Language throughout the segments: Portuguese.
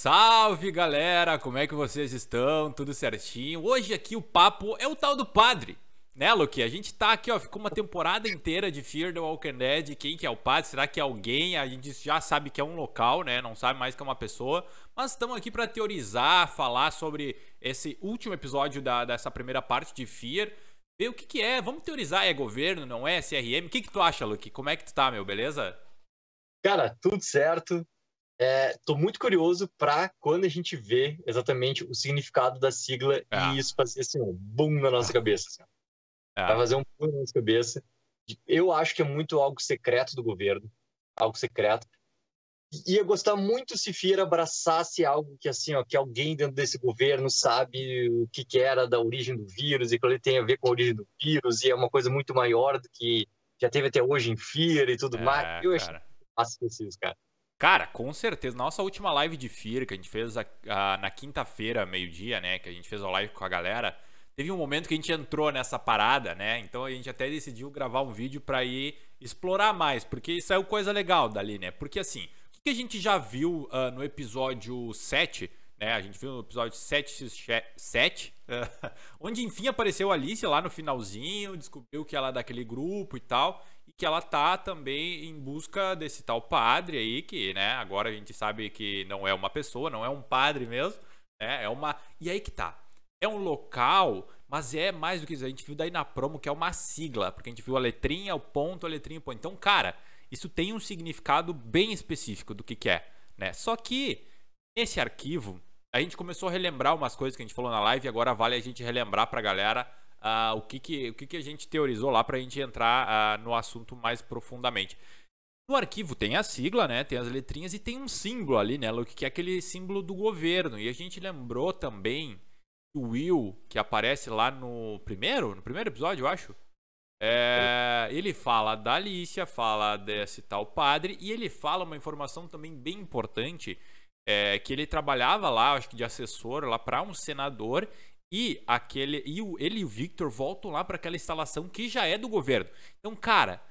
Salve galera, como é que vocês estão? Tudo certinho? Hoje aqui o papo é o tal do padre, né, Luque? A gente tá aqui, ó, ficou uma temporada inteira de Fear the Walking Dead. Quem que é o padre? Será que é alguém? A gente já sabe que é um local, né? Não sabe mais que é uma pessoa. Mas estamos aqui para teorizar, falar sobre esse último episódio da, dessa primeira parte de Fear. Ver o que que é, vamos teorizar, é governo, não é? CRM? O que que tu acha, Luke? Como é que tu tá, meu, beleza? Cara, tudo certo. Estou é, muito curioso para quando a gente vê exatamente o significado da sigla e é. isso fazer assim, um boom na nossa cabeça. Assim. É. Vai fazer um boom na nossa cabeça. Eu acho que é muito algo secreto do governo, algo secreto. Ia gostar muito se Fira abraçasse algo que assim, ó, que alguém dentro desse governo sabe o que, que era da origem do vírus e que ele tem a ver com a origem do vírus e é uma coisa muito maior do que já teve até hoje em Fira e tudo é, mais. Eu acho que cara. Cara, com certeza. Nossa última live de FIR que a gente fez a, a, na quinta-feira, meio-dia, né? Que a gente fez a live com a galera. Teve um momento que a gente entrou nessa parada, né? Então a gente até decidiu gravar um vídeo para ir explorar mais, porque saiu coisa legal dali, né? Porque assim, o que a gente já viu uh, no episódio 7, né? A gente viu no episódio 7, 7 onde enfim apareceu a Alice lá no finalzinho, descobriu que ela é daquele grupo e tal que ela tá também em busca desse tal padre aí, que, né, agora a gente sabe que não é uma pessoa, não é um padre mesmo, né, é uma... E aí que tá, é um local, mas é mais do que isso, a gente viu daí na promo que é uma sigla, porque a gente viu a letrinha, o ponto, a letrinha, o ponto. Então, cara, isso tem um significado bem específico do que que é, né, só que nesse arquivo, a gente começou a relembrar umas coisas que a gente falou na live e agora vale a gente relembrar pra galera ah, o, que, que, o que, que a gente teorizou lá para a gente entrar ah, no assunto mais profundamente. No arquivo tem a sigla, né? Tem as letrinhas e tem um símbolo ali, né, Luke? Que é aquele símbolo do governo. E a gente lembrou também o Will, que aparece lá no primeiro, no primeiro episódio, eu acho. É, ele fala da Alicia, fala desse tal padre, e ele fala uma informação também bem importante, é, que ele trabalhava lá, acho que de assessor lá para um senador, e aquele e o, ele e o Victor voltam lá para aquela instalação que já é do governo. Então, cara,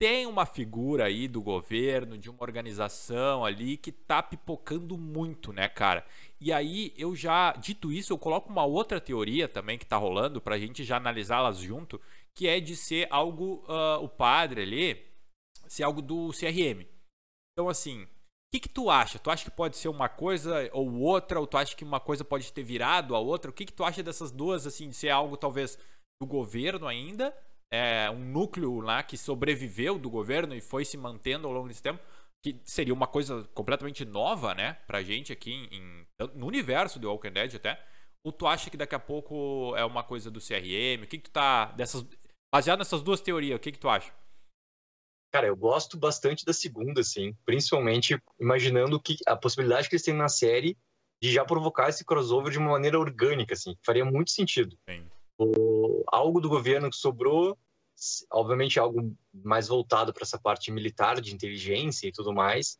tem uma figura aí do governo, de uma organização ali que tá pipocando muito, né, cara? E aí eu já, dito isso, eu coloco uma outra teoria também que tá rolando pra gente já analisá-las junto, que é de ser algo uh, o padre ali, ser algo do CRM. Então, assim, que, que tu acha? Tu acha que pode ser uma coisa ou outra? Ou tu acha que uma coisa pode ter virado a outra? O que, que tu acha dessas duas, assim, de ser algo talvez do governo ainda? É, um núcleo lá que sobreviveu do governo e foi se mantendo ao longo desse tempo? Que seria uma coisa completamente nova, né? Pra gente aqui em, no universo do Walking Dead até. Ou tu acha que daqui a pouco é uma coisa do CRM? O que, que tu tá. Dessas, baseado nessas duas teorias, o que, que tu acha? Cara, eu gosto bastante da segunda, assim, principalmente imaginando que a possibilidade que eles têm na série de já provocar esse crossover de uma maneira orgânica, assim, faria muito sentido. O, algo do governo que sobrou, obviamente algo mais voltado para essa parte militar, de inteligência e tudo mais,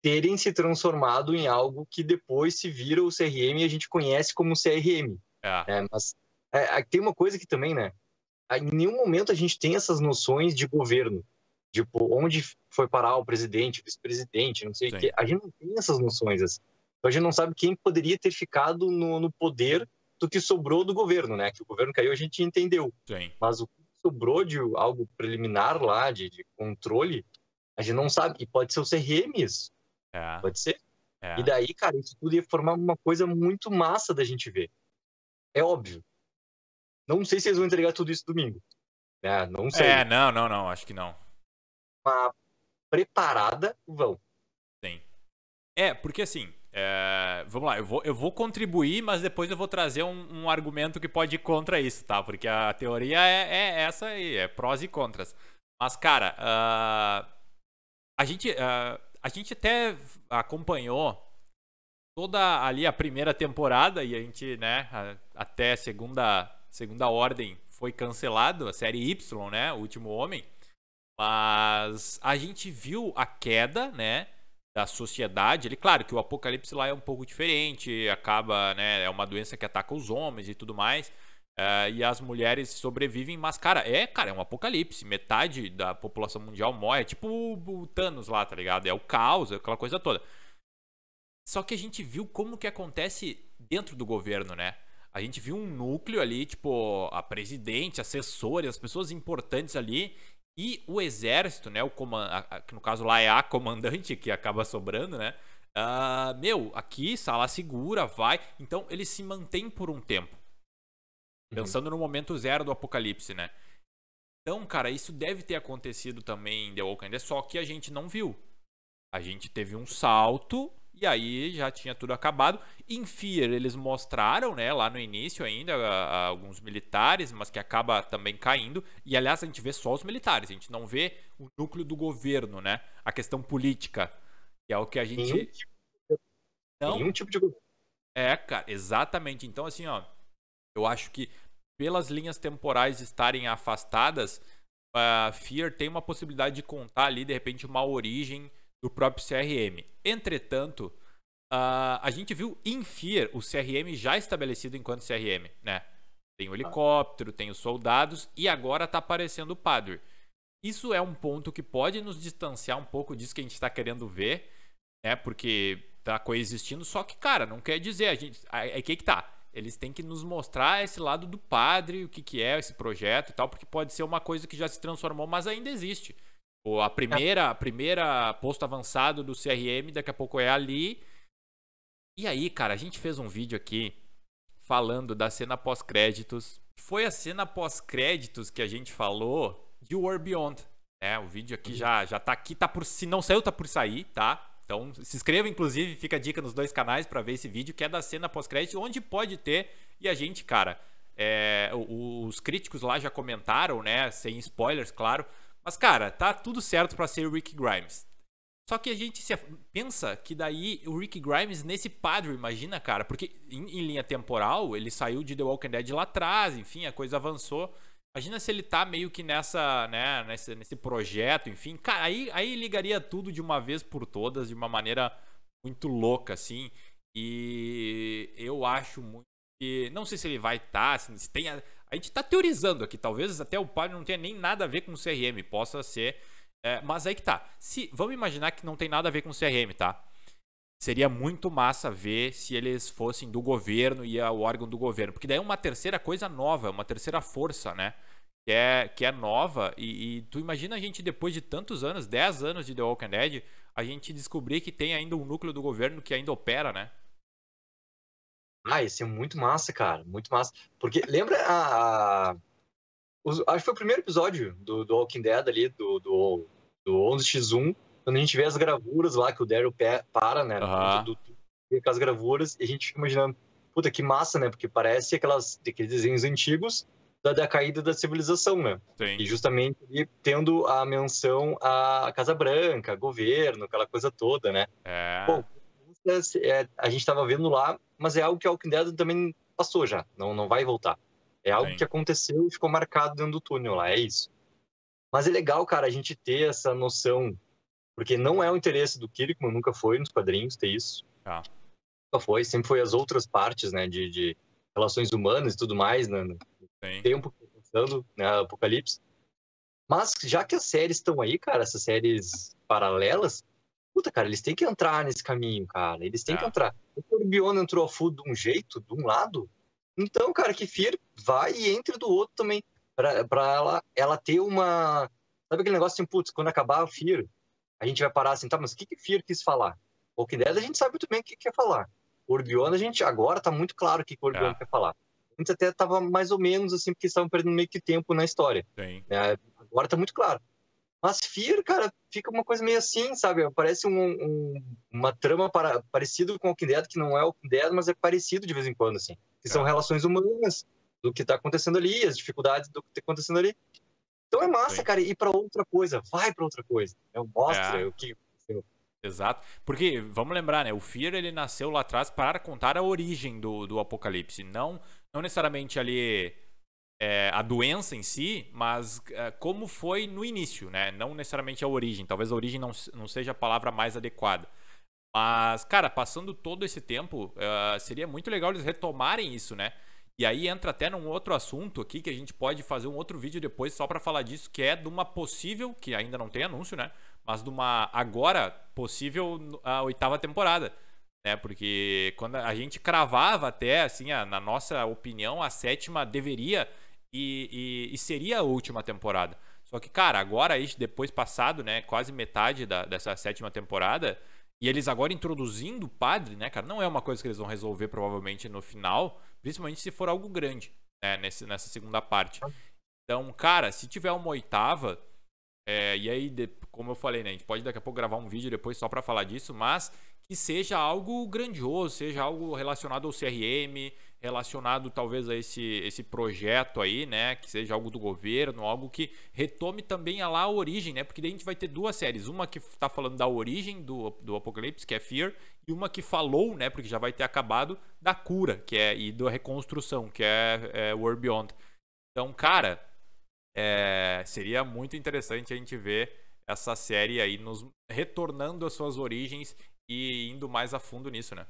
terem se transformado em algo que depois se vira o CRM e a gente conhece como CRM. É. Né? Mas é, é, tem uma coisa que também, né? Em nenhum momento a gente tem essas noções de governo Tipo, onde foi parar o presidente, vice-presidente, não sei Sim. o quê. A gente não tem essas noções, assim. Então a gente não sabe quem poderia ter ficado no, no poder do que sobrou do governo, né? Que o governo caiu, a gente entendeu. Sim. Mas o que sobrou de algo preliminar lá, de, de controle, a gente não sabe. E pode ser o CRMs. É. Pode ser. É. E daí, cara, isso tudo ia formar uma coisa muito massa da gente ver. É óbvio. Não sei se eles vão entregar tudo isso domingo. É, não sei. É, não, não, não, acho que não preparada, vão. Sim. É, porque assim, é, vamos lá, eu vou, eu vou contribuir, mas depois eu vou trazer um, um argumento que pode ir contra isso, tá? Porque a teoria é, é essa aí, é prós e contras. Mas, cara, uh, a, gente, uh, a gente até acompanhou toda ali a primeira temporada e a gente, né, a, até segunda, segunda ordem foi cancelado, a série Y, né, O Último Homem. Mas a gente viu a queda, né? Da sociedade. Ele, claro que o apocalipse lá é um pouco diferente, acaba, né? É uma doença que ataca os homens e tudo mais. Uh, e as mulheres sobrevivem, mas, cara, é, cara, é um apocalipse. Metade da população mundial morre. É tipo o Thanos lá, tá ligado? É o caos, é aquela coisa toda. Só que a gente viu como que acontece dentro do governo, né? A gente viu um núcleo ali, tipo, a presidente, assessores, as pessoas importantes ali, e o exército, né? O comand... No caso lá é a comandante que acaba sobrando, né? Uh, meu, aqui, sala segura, vai. Então ele se mantém por um tempo. Uhum. Pensando uhum. no momento zero do apocalipse, né? Então, cara, isso deve ter acontecido também em The Walking Dead, só que a gente não viu. A gente teve um salto e aí já tinha tudo acabado. Em Fear, eles mostraram, né, lá no início ainda, a, a alguns militares, mas que acaba também caindo. E aliás, a gente vê só os militares, a gente não vê o núcleo do governo, né? A questão política, que é o que a gente. Nenhum tipo de... Não. tipo de governo. É, cara, exatamente. Então, assim, ó, eu acho que pelas linhas temporais estarem afastadas, a ah, Fear tem uma possibilidade de contar ali, de repente, uma origem do próprio CRM. Entretanto, uh, a gente viu em FIR o CRM já estabelecido enquanto CRM, né? Tem o helicóptero, tem os soldados e agora está aparecendo o Padre. Isso é um ponto que pode nos distanciar um pouco disso que a gente está querendo ver, né? Porque tá coexistindo, só que, cara, não quer dizer, a gente. É que é que tá. Eles têm que nos mostrar esse lado do padre, o que, que é esse projeto e tal, porque pode ser uma coisa que já se transformou, mas ainda existe. Ou a primeira, a primeira posto avançado do CRM, daqui a pouco é ali. E aí, cara, a gente fez um vídeo aqui falando da cena pós-créditos. Foi a cena pós-créditos que a gente falou de War Beyond. é O vídeo aqui uhum. já, já tá aqui, tá por. Se não saiu, tá por sair, tá? Então se inscreva, inclusive, fica a dica nos dois canais para ver esse vídeo, que é da cena pós-crédito, onde pode ter. E a gente, cara, é, os críticos lá já comentaram, né? Sem spoilers, claro. Mas, cara, tá tudo certo para ser o Rick Grimes. Só que a gente pensa que daí o Rick Grimes nesse padre, imagina, cara, porque em, em, linha temporal ele saiu de The Walking Dead lá atrás, enfim, a coisa avançou. Imagina se ele tá meio que nessa, né, nesse, nesse projeto, enfim. Cara, aí, aí ligaria tudo de uma vez por todas, de uma maneira muito louca, assim. E eu acho muito que. Não sei se ele vai estar, tá, se tem a, a gente está teorizando aqui, talvez até o padre não tenha nem nada a ver com o CRM, possa ser. É, mas aí que tá. Se, vamos imaginar que não tem nada a ver com o CRM, tá? Seria muito massa ver se eles fossem do governo e é o órgão do governo. Porque daí é uma terceira coisa nova, é uma terceira força, né? Que é, que é nova. E, e tu imagina a gente, depois de tantos anos, 10 anos de The Walking Dead, a gente descobrir que tem ainda um núcleo do governo que ainda opera, né? Ah, isso é muito massa, cara. Muito massa. Porque lembra a. a os, acho que foi o primeiro episódio do, do Walking Dead ali, do, do, do 11x1, quando a gente vê as gravuras lá que o Daryl para, né? Uhum. Do, do, com as gravuras, e a gente fica imaginando, puta que massa, né? Porque parece aquelas, aqueles desenhos antigos da, da caída da civilização, né? Sim. E justamente e tendo a menção à Casa Branca, governo, aquela coisa toda, né? É. Bom, é, a gente estava vendo lá, mas é algo que a Walking Dead também passou já, não, não vai voltar. É algo Sim. que aconteceu e ficou marcado dentro do túnel lá, é isso. Mas é legal, cara, a gente ter essa noção, porque não é o interesse do Kirkman, nunca foi nos quadrinhos ter isso. Ah. Nunca foi, sempre foi as outras partes, né, de, de relações humanas e tudo mais, né, no Sim. tempo que né, Apocalipse. Mas já que as séries estão aí, cara, essas séries paralelas, puta, cara, eles têm que entrar nesse caminho, cara. Eles têm que é. entrar. O Corbiona entrou a full de um jeito, de um lado. Então, cara, que Fear vai e entre do outro também. Pra, pra ela, ela ter uma. Sabe aquele negócio assim, putz, quando acabar o Fear, a gente vai parar assim, tá, mas o que que quis falar? O que dela a gente sabe muito bem o que quer falar. O Orbiona, a gente agora tá muito claro o que, o Orbiona é. quer falar. A gente até tava mais ou menos assim, porque estavam perdendo meio que tempo na história. Sim. É, agora tá muito claro. Mas Fear, cara, fica uma coisa meio assim, sabe? Parece um, um, uma trama para, parecido com o Dead, que não é o Dead, mas é parecido de vez em quando, assim. Que são é. relações humanas do que está acontecendo ali, as dificuldades do que está acontecendo ali. Então é massa, Sim. cara, ir para outra coisa, vai para outra coisa. É o mostra é. o que Exato. Porque, vamos lembrar, né? O Fear ele nasceu lá atrás para contar a origem do, do apocalipse. Não, não necessariamente ali é, a doença em si, mas é, como foi no início, né? Não necessariamente a origem. Talvez a origem não, não seja a palavra mais adequada. Mas, cara, passando todo esse tempo, uh, seria muito legal eles retomarem isso, né? E aí entra até num outro assunto aqui que a gente pode fazer um outro vídeo depois só para falar disso, que é de uma possível, que ainda não tem anúncio, né? Mas de uma agora possível a oitava temporada, né? Porque quando a gente cravava até assim, a, na nossa opinião, a sétima deveria e, e, e seria a última temporada. Só que, cara, agora, depois passado, né, quase metade da, dessa sétima temporada, e eles agora introduzindo o padre, né, cara, não é uma coisa que eles vão resolver provavelmente no final, principalmente se for algo grande, né, nesse, nessa segunda parte. Então, cara, se tiver uma oitava, é, e aí, de, como eu falei, né, a gente pode daqui a pouco gravar um vídeo depois só para falar disso, mas que seja algo grandioso, seja algo relacionado ao CRM, relacionado talvez a esse, esse projeto aí, né? Que seja algo do governo, algo que retome também a lá a origem, né? Porque daí a gente vai ter duas séries. Uma que tá falando da origem do, do apocalipse, que é Fear, e uma que falou, né? Porque já vai ter acabado, da cura, que é e da reconstrução, que é, é War Beyond. Então, cara, é, seria muito interessante a gente ver essa série aí nos retornando às suas origens e indo mais a fundo nisso, né?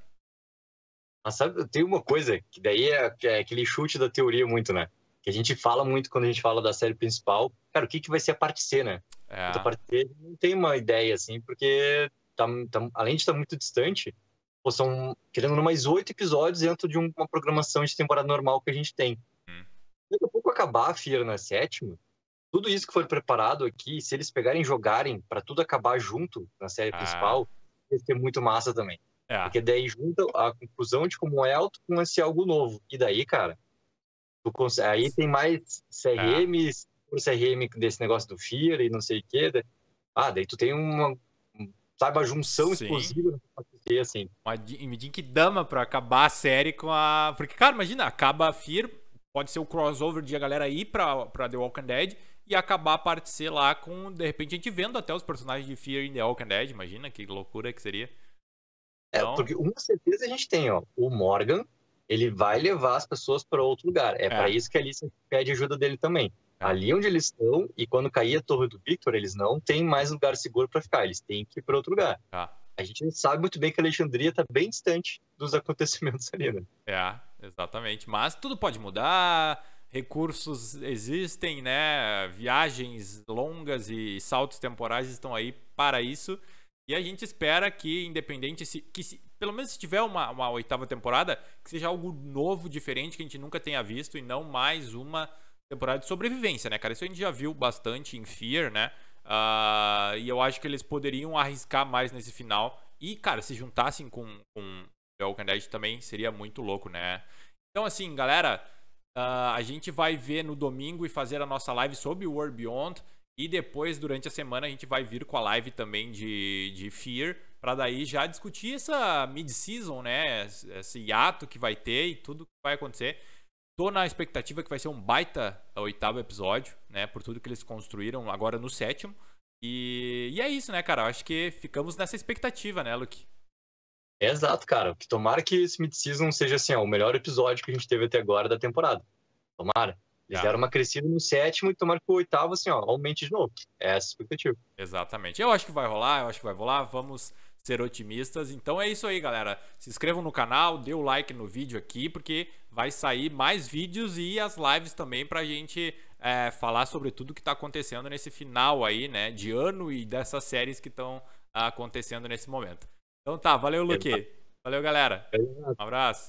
Mas sabe, tem uma coisa, que daí é, é aquele chute da teoria muito, né? Que a gente fala muito quando a gente fala da série principal. Cara, o que, que vai ser a parte C, né? É. A parte C não tem uma ideia, assim, porque tá, tá, além de estar muito distante, pô, são, querendo mais oito episódios dentro de uma programação de temporada normal que a gente tem. Hum. Daqui a pouco acabar a FIA na sétima, tudo isso que foi preparado aqui, se eles pegarem e jogarem para tudo acabar junto na série ah. principal, vai ser muito massa também. É. Porque daí junta a conclusão de como é alto com esse algo novo. E daí, cara, aí tem mais CRMs, é. CRM desse negócio do Fear e não sei o quê. Ah, daí tu tem uma, sabe, a junção Sim. explosiva assim. Uma que dama pra acabar a série com a... Porque, cara, imagina, acaba a Fear pode ser o crossover de a galera ir pra, pra The Walking Dead e acabar a parte sei lá com, de repente, a gente vendo até os personagens de Fear em The Walking Dead, imagina que loucura que seria. É, então... porque uma certeza a gente tem, ó. O Morgan, ele vai levar as pessoas para outro lugar. É, é. para isso que a Alice pede ajuda dele também. É. Ali onde eles estão, e quando cair a torre do Victor, eles não têm mais lugar seguro para ficar. Eles têm que ir para outro lugar. Tá. A gente sabe muito bem que Alexandria está bem distante dos acontecimentos ali, né? É, exatamente. Mas tudo pode mudar, recursos existem, né? Viagens longas e saltos temporais estão aí para isso. E a gente espera que, independente, se, que se, pelo menos se tiver uma, uma oitava temporada, que seja algo novo, diferente, que a gente nunca tenha visto, e não mais uma temporada de sobrevivência, né, cara? Isso a gente já viu bastante em Fear, né? Uh, e eu acho que eles poderiam arriscar mais nesse final. E, cara, se juntassem com, com The Walking Dead também seria muito louco, né? Então, assim, galera, uh, a gente vai ver no domingo e fazer a nossa live sobre o World Beyond. E depois, durante a semana, a gente vai vir com a live também de, de Fear, para daí já discutir essa mid-season, né? Esse hiato que vai ter e tudo que vai acontecer. Tô na expectativa que vai ser um baita oitavo episódio, né? Por tudo que eles construíram agora no sétimo. E, e é isso, né, cara? acho que ficamos nessa expectativa, né, Luke? exato, cara. Que tomara que esse mid-season seja assim, ó, o melhor episódio que a gente teve até agora da temporada. Tomara. Eles deram uma crescida no sétimo e tomaram que o oitavo, assim, ó, aumente de novo. É essa a expectativa. Exatamente. Eu acho que vai rolar, eu acho que vai rolar. Vamos ser otimistas. Então é isso aí, galera. Se inscrevam no canal, dê o like no vídeo aqui, porque vai sair mais vídeos e as lives também pra gente é, falar sobre tudo que tá acontecendo nesse final aí, né, de ano e dessas séries que estão acontecendo nesse momento. Então tá, valeu, Luque. Valeu, galera. Um abraço.